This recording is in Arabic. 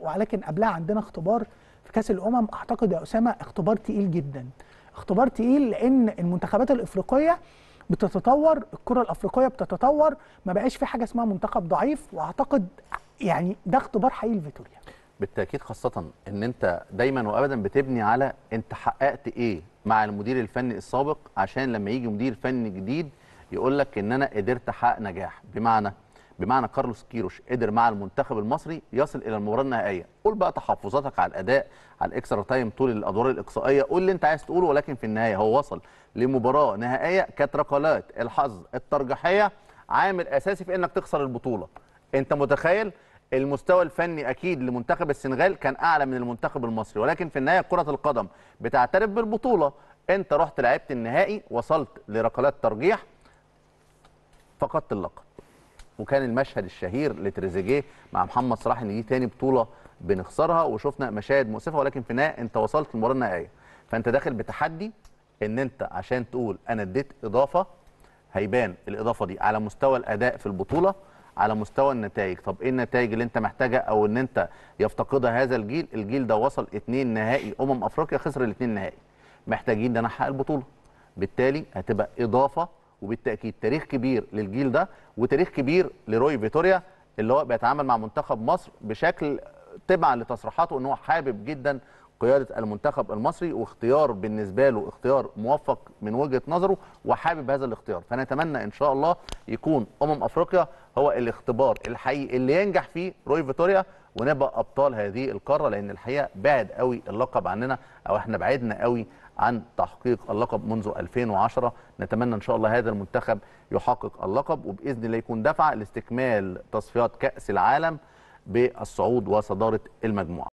ولكن قبلها عندنا اختبار في كاس الامم اعتقد يا اسامه اختبار تقيل جدا اختبار تقيل لان المنتخبات الافريقيه بتتطور الكره الافريقيه بتتطور ما بقاش في حاجه اسمها منتخب ضعيف واعتقد يعني ده اختبار حقيقي لفيتوريا بالتاكيد خاصه ان انت دايما وابدا بتبني على انت حققت ايه مع المدير الفني السابق عشان لما يجي مدير فني جديد يقول لك ان انا قدرت احقق نجاح بمعنى بمعنى كارلوس كيروش قدر مع المنتخب المصري يصل الى المباراه النهائيه قول بقى تحفظاتك على الاداء على الاكسترا تايم طول الادوار الاقصائيه قول اللي انت عايز تقوله ولكن في النهايه هو وصل لمباراه نهائيه كانت ركلات الحظ الترجيحيه عامل اساسي في انك تخسر البطوله انت متخيل المستوى الفني اكيد لمنتخب السنغال كان اعلى من المنتخب المصري ولكن في النهايه كره القدم بتعترف بالبطوله انت رحت لعبت النهائي وصلت لركلات ترجيح فقدت اللقب وكان المشهد الشهير لتريزيجيه مع محمد صلاح ان دي تاني بطوله بنخسرها وشفنا مشاهد مؤسفه ولكن في النهايه انت وصلت للمباراه النهائيه فانت داخل بتحدي ان انت عشان تقول انا اديت اضافه هيبان الاضافه دي على مستوى الاداء في البطوله على مستوى النتائج طب ايه النتائج اللي انت محتاجها او ان انت يفتقدها هذا الجيل الجيل ده وصل اتنين نهائي امم افريقيا خسر الاتنين نهائي محتاجين ده نحقق البطوله بالتالي هتبقى اضافه وبالتاكيد تاريخ كبير للجيل ده وتاريخ كبير لروي فيتوريا اللي هو بيتعامل مع منتخب مصر بشكل تبعا لتصريحاته ان هو حابب جدا قياده المنتخب المصري واختيار بالنسبه له اختيار موفق من وجهه نظره وحابب هذا الاختيار فنتمنى ان شاء الله يكون امم افريقيا هو الاختبار الحقيقي اللي ينجح فيه روي فيتوريا ونبقى ابطال هذه القاره لان الحقيقه بعد قوي اللقب عننا او احنا بعدنا قوي عن تحقيق اللقب منذ 2010 نتمنى ان شاء الله هذا المنتخب يحقق اللقب وباذن الله يكون دفعه لاستكمال تصفيات كاس العالم بالصعود وصداره المجموعه